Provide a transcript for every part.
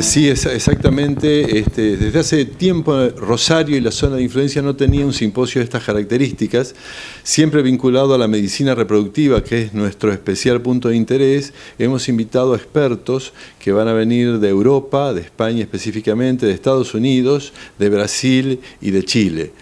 Sí, exactamente. Este, desde hace tiempo Rosario y la zona de influencia no tenía un simposio de estas características, siempre vinculado a la medicina reproductiva, que es nuestro especial punto de interés. Hemos invitado a expertos que van a venir de Europa, de España específicamente, de Estados Unidos, de Brasil y de Chile.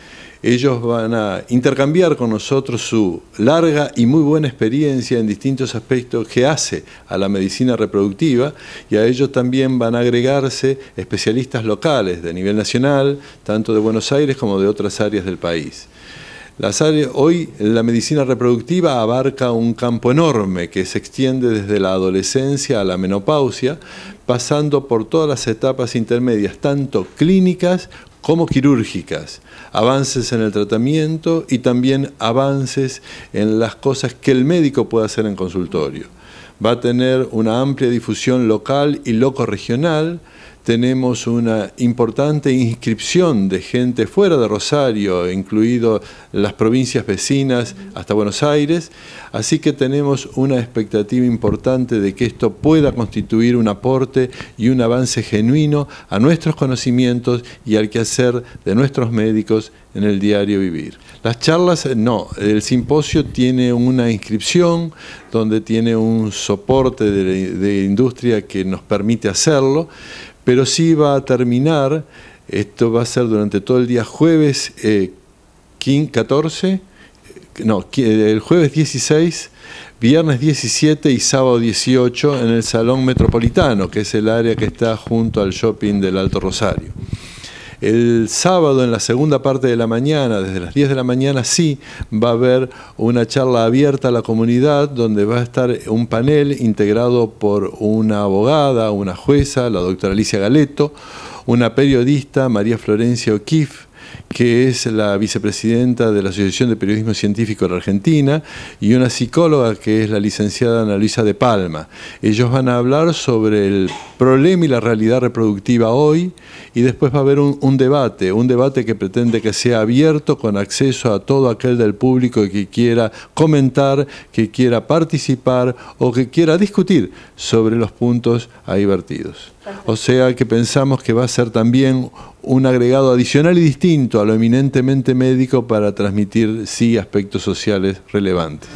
Ellos van a intercambiar con nosotros su larga y muy buena experiencia en distintos aspectos que hace a la medicina reproductiva y a ellos también van a agregarse especialistas locales de nivel nacional, tanto de Buenos Aires como de otras áreas del país. Las áreas, hoy la medicina reproductiva abarca un campo enorme que se extiende desde la adolescencia a la menopausia, pasando por todas las etapas intermedias, tanto clínicas como quirúrgicas, avances en el tratamiento y también avances en las cosas que el médico puede hacer en consultorio. Va a tener una amplia difusión local y loco regional, tenemos una importante inscripción de gente fuera de Rosario, incluido las provincias vecinas hasta Buenos Aires, así que tenemos una expectativa importante de que esto pueda constituir un aporte y un avance genuino a nuestros conocimientos y al quehacer de nuestros médicos en el diario vivir. Las charlas eh, no, el simposio tiene una inscripción donde tiene un soporte de, industria que nos permite hacerlo, pero sí va a terminar, esto va a ser durante todo el día jueves 14, eh, eh, no, el jueves 16, viernes 17 y sábado 18 en el Salón Metropolitano, que es el área que está junto al shopping del Alto Rosario. El sábado en la segunda parte de la mañana, desde las 10 de la mañana, sí va a haber una charla abierta a la comunidad donde va a estar un panel integrado por una abogada, una jueza, la doctora Alicia Galeto, una periodista, María Florencia O'Keefe, que es la vicepresidenta de la Asociación de Periodismo Científico de la Argentina, y una psicóloga que es la licenciada Ana Luisa de Palma. Ellos van a hablar sobre el problema y la realidad reproductiva hoy, y después va a haber un, un debate, un debate que pretende que sea abierto con acceso a todo aquel del público que quiera comentar, que quiera participar o que quiera discutir sobre los puntos ahí vertidos. O sea que pensamos que va a ser también un agregado adicional y distinto a lo eminentemente médico para transmitir sí aspectos sociales relevantes.